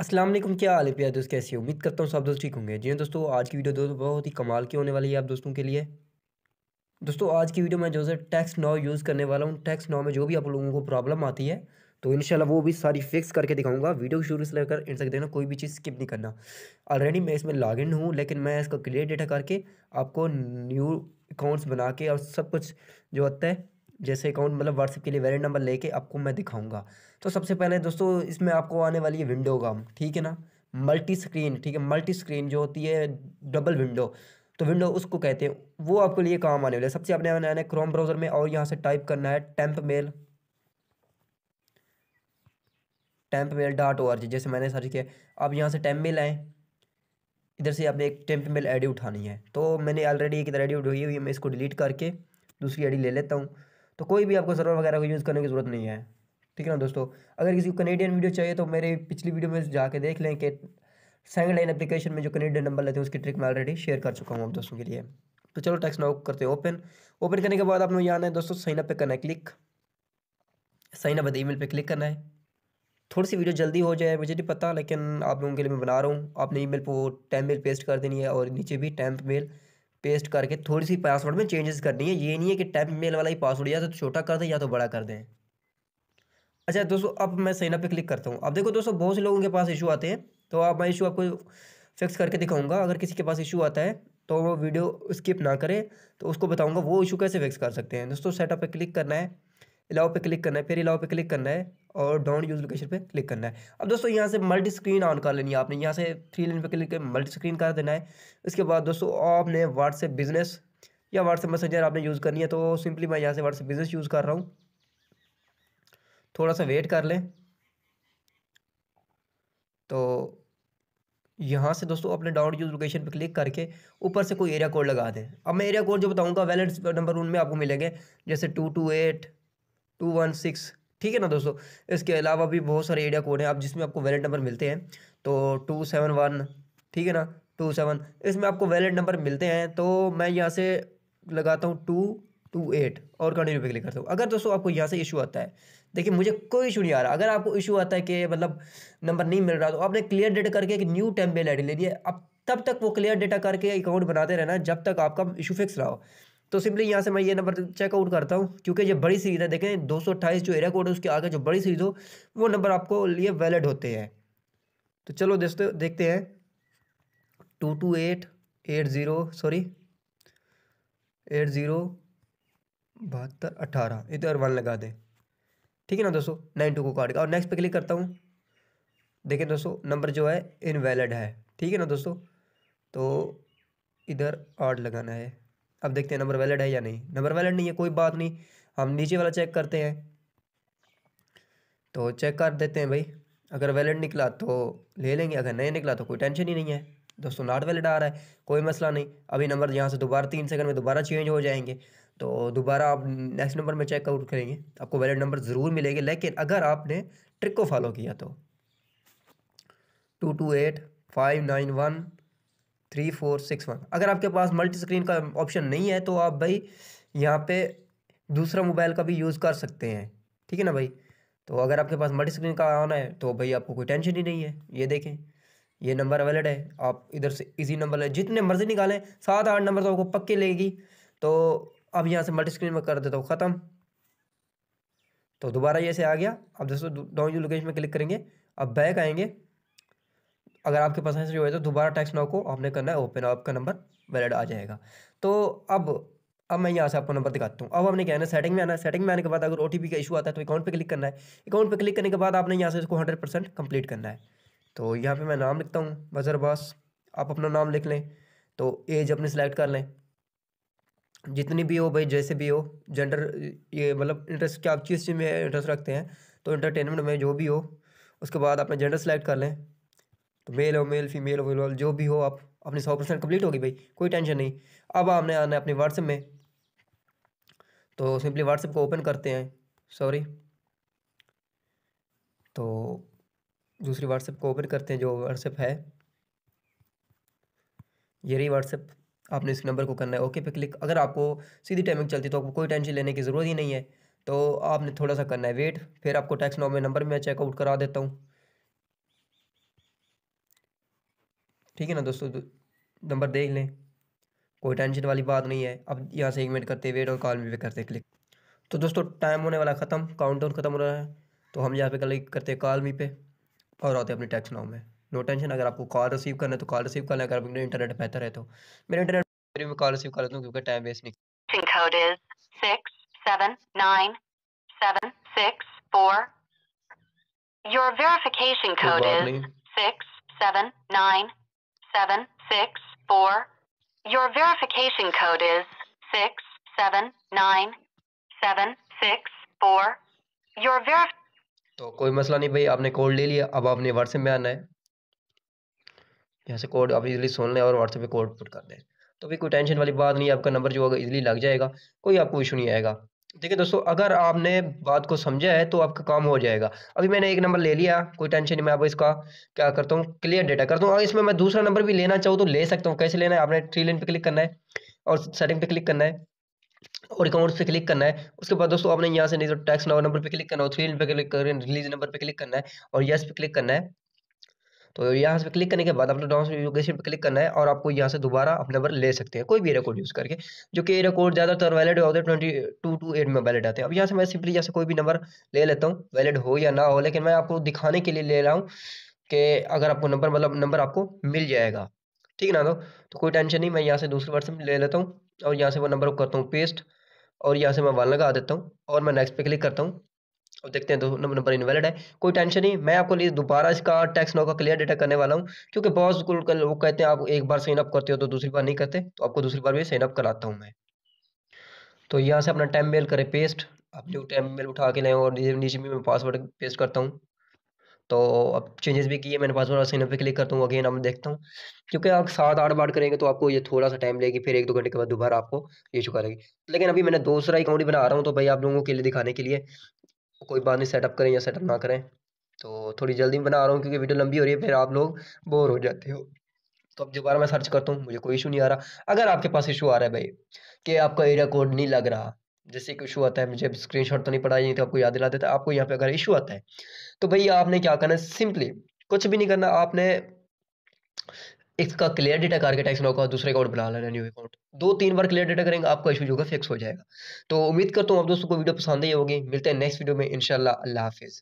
असलम क्या हाल है प्यार दोस्त कैसे हो उम्मीद करता हूँ सब दोस्त ठीक होंगे जी हाँ दोस्तों आज की वीडियो दोस्तों बहुत ही कमाल की होने वाली है आप दोस्तों के लिए दोस्तों आज की वीडियो में जो है टैक्स नाव यूज़ करने वाला हूँ टैक्स नाव में जो भी आप लोगों को प्रॉब्लम आती है तो इन वो भी सारी फिक्स करके दिखाऊंगा वीडियो शुरू से लेकर इन तक देना कोई भी चीज़ स्किप नहीं करना ऑलरेडी मैं इसमें लॉग इन हूँ लेकिन मैं इसका क्लियर डेटा करके आपको न्यू अकाउंट्स बना के और सब कुछ जो होता है जैसे अकाउंट मतलब व्हाट्सएप के लिए वैलिड नंबर लेके आपको मैं दिखाऊंगा तो सबसे पहले दोस्तों इसमें आपको आने वाली है विंडो का ठीक है ना मल्टी स्क्रीन ठीक है मल्टी स्क्रीन जो होती है डबल विंडो तो विंडो उसको कहते हैं वो आपके लिए काम आने वाले सबसे आपने आने क्रोम ब्राउज़र में और यहाँ से टाइप करना है temp mail temp mail dot O R G जैसे मैंने सर्च किया आप यहाँ से टेम्प मेल आए इधर से आपने एक टेम्प मेल आई उठानी है तो मैंने ऑलरेडी एक इधर आई उठाई हुई है मैं इसको डिलीट करके दूसरी आई ले लेता हूँ तो कोई भी आपको सर्वर वगैरह को यूज़ करने की ज़रूरत नहीं है ठीक है ना दोस्तों अगर किसी को कनेडियन वीडियो चाहिए तो मेरे पिछली वीडियो में जाके देख लें कि सेकंड लाइन एप्लीकेशन में जो कनेडियन नंबर लेते हैं उसकी ट्रिक मैं ऑलरेडी शेयर कर चुका हूँ आप दोस्तों के लिए तो चलो टैक्स नाउ करते हैं ओपन ओपन करने के बाद लोग यहाँ आना है दोस्तों साइन अप पे करना है click sign up at email पे क्लिक करना है थोड़ी सी वीडियो जल्दी हो जाए मुझे नहीं पता लेकिन आप लोगों के लिए मैं बना रहा हूँ आपने ईमेल पर वो टैम मेल पेस्ट कर देनी है और नीचे भी टैंप मेल पेस्ट करके थोड़ी सी पासवर्ड में चेंजेस करनी है ये नहीं है कि टैंप मेल वाला ही पासवर्ड या तो छोटा कर दें या तो बड़ा कर दें अच्छा दोस्तों अब मैं साइनअप अप पे क्लिक करता हूँ अब देखो दोस्तों बहुत से लोगों के पास इशू आते हैं तो अब मैं इशू आपको फिक्स करके दिखाऊंगा अगर किसी के पास इशू आता है तो वो वीडियो स्किप ना करें तो उसको बताऊंगा वो इशू कैसे फिक्स कर सकते हैं दोस्तों सेटअप पे क्लिक करना है इलाव पे क्लिक करना है फिर इलाव पे क्लिक करना है और डाउन यूज लोकेशन पे क्लिक करना है अब दोस्तों यहाँ से मल्टी स्क्रीन ऑन कर लेनी है आपने यहाँ से थ्री लाइन पे क्लिक कर मल्टी स्क्रीन कर देना है इसके बाद दोस्तों आपने व्हाट्सएप बिजनेस या व्हाट्सएप मैसेंजर आपने यूज़ करनी है तो सिंपली मैं यहाँ से व्हाट्सएप बिजनेस यूज़ कर रहा हूँ थोड़ा सा वेट कर लें तो यहाँ से दोस्तों अपने डाउन यूज लोकेशन पर क्लिक करके ऊपर से कोई एरिया कोड लगा दें अब मैं एरिया कोड जो बताऊँगा वैलेट नंबर उनमें आपको मिलेंगे जैसे two two eight two one six ठीक है ना दोस्तों इसके अलावा भी बहुत सारे एरिया कोड हैं आप जिसमें आपको वैलेट नंबर मिलते हैं तो टू सेवन वन ठीक है ना टू सेवन इसमें आपको वैलेट नंबर मिलते हैं तो मैं यहाँ से लगाता हूँ टू टू एट और कंटिन्यू पे क्लिक करते हो अगर दोस्तों आपको यहाँ से इशू आता है देखिए मुझे कोई इशू नहीं आ रहा अगर आपको इशू आता है कि मतलब नंबर नहीं मिल रहा तो आपने क्लियर डेटा करके एक न्यू टैम मेल आई लेनी है अब तब तक वो क्लियर डेटा करके अकाउंट बनाते रहना जब तक आपका इशू फिक्स रहा हो तो सिंपली यहाँ से मैं ये नंबर चेकआउट करता हूँ क्योंकि ये बड़ी सीरीज है देखें दो जो एरिया कोड है उसके आगे जो बड़ी सीरीज हो वो नंबर आपको लिए वैलिड होते हैं तो चलो दोस्तों देखते हैं two two eight eight zero sorry eight zero बहत्तर अट्ठारह इधर वन लगा दें ठीक है ना दोस्तों नाइन टू को काट और नेक्स्ट पे क्लिक करता हूँ देखें दोस्तों नंबर जो है इनवैलिड है ठीक है ना दोस्तों तो इधर आठ लगाना है अब देखते हैं नंबर वैलिड है या नहीं नंबर वैलिड नहीं है कोई बात नहीं हम नीचे वाला चेक करते हैं तो चेक कर देते हैं भाई अगर वैलिड निकला तो ले लेंगे अगर नहीं निकला तो कोई टेंशन ही नहीं है दोस्तों नॉट वैलिड आ रहा है कोई मसला नहीं अभी नंबर यहाँ से दोबारा तीन सेकंड में दोबारा चेंज हो जाएंगे तो दोबारा आप नेक्स्ट नंबर में चेकआउट करेंगे आपको वैलिड नंबर ज़रूर मिलेंगे लेकिन अगर आपने ट्रिक को फॉलो किया तो two two eight five nine one three four six one अगर आपके पास मल्टी स्क्रीन का ऑप्शन नहीं है तो आप भाई यहाँ पे दूसरा मोबाइल का भी यूज़ कर सकते हैं ठीक है ना भाई तो अगर आपके पास मल्टी स्क्रीन का आना है तो भाई आपको कोई टेंशन ही नहीं है ये देखें ये नंबर वैलिड है आप इधर से इजी नंबर लें जितने मर्ज़ी निकालें सात आठ नंबर तो आपको पक्के लेगी तो अब यहाँ से मल्टी स्क्रीन में कर देता हूँ ख़त्म तो दोबारा ये ऐसे आ गया अब दोस्तों डाउन यू लोकेशन में क्लिक करेंगे अब बैक आएंगे अगर आपके पास ऐसे है तो दोबारा टैक्स नाव को आपने करना है ओपन आपका नंबर वैलिड आ जाएगा तो अब अब मैं यहाँ से आपको नंबर दिखाता हूँ अब आपने क्या है सेटिंग में आना है सेटिंग में आने के बाद अगर ओ का इशू आता है तो अकाउंट पर क्लिक करना है अकाउंट पर क्लिक करने के बाद आपने यहाँ से इसको हंड्रेड परसेंट कंप्लीट करना है तो यहाँ पर मैं नाम लिखता हूँ बजरबास आप अपना नाम लिख लें तो एज अपने सेलेक्ट कर लें जितनी भी हो भाई जैसे भी हो जेंडर ये मतलब इंटरेस्ट क्या आप किस चीज़ में इंटरेस्ट रखते हैं तो इंटरटेनमेंट में जो भी हो उसके बाद अपना जेंडर सेलेक्ट कर लें तो मेल हो मेल फीमेल हो फीमेल जो भी हो आप अपनी सौ परसेंट कम्प्लीट होगी भाई कोई टेंशन नहीं अब आपने आना है अपने व्हाट्सएप में तो सिंपली व्हाट्सएप को ओपन करते हैं सॉरी तो दूसरी व्हाट्सएप को ओपन करते हैं जो व्हाट्सएप है ये रही व्हाट्सएप आपने इस नंबर को करना है ओके पे क्लिक अगर आपको सीधी टाइमिंग चलती तो आपको कोई टेंशन लेने की ज़रूरत ही नहीं है तो आपने थोड़ा सा करना है वेट फिर आपको टैक्स नाउ में नंबर में चेकआउट करा देता हूँ ठीक है ना दोस्तों नंबर तो देख लें कोई टेंशन वाली बात नहीं है अब यहाँ से एक मिनट करते वेट और कॉल में पे करते क्लिक तो दोस्तों टाइम होने वाला ख़त्म डाउन ख़त्म हो रहा है तो हम यहाँ पे क्लिक करते कॉल मी पे और आते अपने टैक्स नाउ में नो टेंशन अगर आपको कॉल रिसीव करना है तो कॉल रिसीव करना अगर आपको इंटरनेट बेहतर है तो मेरे इंटरनेट मेरी मैं कॉल रिसीव कर लेता हूँ क्योंकि टाइम वेस्ट नहीं pin code is 6797764 your verification code is 6797764 your verification code is 6797764 Your ver- तो कोई मसला नहीं भाई आपने कोड ले लिया अब आपने व्हाट्सएप में आना है यहाँ से कोड आप इजीली सुन लें और व्हाट्सएप पे कोड पुट कर दें तो भी कोई टेंशन वाली बात नहीं आपका नंबर जो होगा इजीली लग जाएगा कोई आपको इशू नहीं आएगा देखिए दोस्तों अगर आपने बात को समझा है तो आपका काम हो जाएगा अभी मैंने एक नंबर ले लिया कोई टेंशन नहीं मैं आप इसका क्या करता हूँ क्लियर डेटा करता हूँ अगर इसमें मैं दूसरा नंबर भी लेना चाहूँ तो ले सकता हूँ कैसे लेना है आपने थ्री लाइन पे क्लिक करना है और सेटिंग पे क्लिक करना है और अकाउंट पे क्लिक करना है उसके बाद दोस्तों आपने यहाँ से नहीं तो टैक्स नंबर पे क्लिक करना हो थ्री पे क्लिक करें रिलीज नंबर पे क्लिक करना है और यस पे क्लिक करना है तो यहाँ से क्लिक करने के बाद अपने डाउन लोकेशन पर क्लिक करना है और आपको यहाँ से दोबारा आप नंबर ले सकते हैं कोई भी रिकॉर्ड यूज़ करके जो कि रिकॉर्ड ज़्यादातर वैलिड होते हैं ट्वेंटी टू टू एट में वैलिड आते हैं अब यहाँ से मैं सिंपली यहाँ से कोई भी नंबर ले लेता हूँ वैलिड हो या ना हो लेकिन मैं आपको दिखाने के लिए ले रहा हूँ कि अगर आपको नंबर मतलब नंबर आपको मिल जाएगा ठीक है ना तो, तो कोई टेंशन नहीं मैं यहाँ से दूसरे वर्ष में ले लेता हूँ और यहाँ से वो नंबर करता हूँ पेस्ट और यहाँ से मैं वन लगा देता हूँ और मैं नेक्स्ट पे क्लिक करता हूँ अब देखते हैं दो नंबर इनवैलिड है कोई टेंशन नहीं मैं आपको लिए दोबारा इसका टैक्स नो का क्लियर डेटा करने वाला हूं क्योंकि बहुत लोग कहते हैं आप एक बार साइन अप करते हो तो दूसरी बार नहीं करते तो आपको दूसरी बार भी साइन अप कराता हूं मैं तो यहां से अपना टाइम मेल करें पेस्ट आप न्यू टाइम मेल उठा के लें और नीचे भी मैं पासवर्ड पेस्ट करता हूँ तो अब चेंजेस भी किए मैंने पासवर्ड और साइन अप क्लिक करता हूँ अगेन अब देखता हूँ क्योंकि आप सात आठ बार करेंगे तो आपको ये थोड़ा सा टाइम लेगी फिर एक दो घंटे के बाद दोबारा आपको ये चुका रहेगी लेकिन अभी मैंने दूसरा अकाउंट ही बना रहा हूँ तो भाई आप लोगों के लिए दिखाने के लिए कोई नहीं सेटअप करें या सेटअप ना करें तो थोड़ी जल्दी बना रहा हूँ क्योंकि वीडियो लंबी हो रही है फिर आप लोग बोर हो जाते हो तो अब दोबारा मैं सर्च करता हूँ मुझे कोई इशू नहीं आ रहा अगर आपके पास इशू आ रहा है भाई कि आपका एरिया कोड नहीं लग रहा जैसे कि इशू आता है मुझे शॉट तो नहीं पड़ा नहीं तो आपको याद दिला देता तो आपको यहाँ पे अगर इशू आता है तो भाई आपने क्या करना है सिंपली कुछ भी नहीं करना आपने इसका क्लियर डेटा करके टैक्स ना होगा दूसरे अकाउंट बना लेना न्यू अकाउंट दो तीन बार क्लियर डेटा करेंगे आपका इशू जो होगा फिक्स हो जाएगा तो उम्मीद करता हूँ आप दोस्तों को वीडियो पसंद ही होगी मिलते हैं नेक्स्ट वीडियो में इनशाला अल्लाह हाफिज़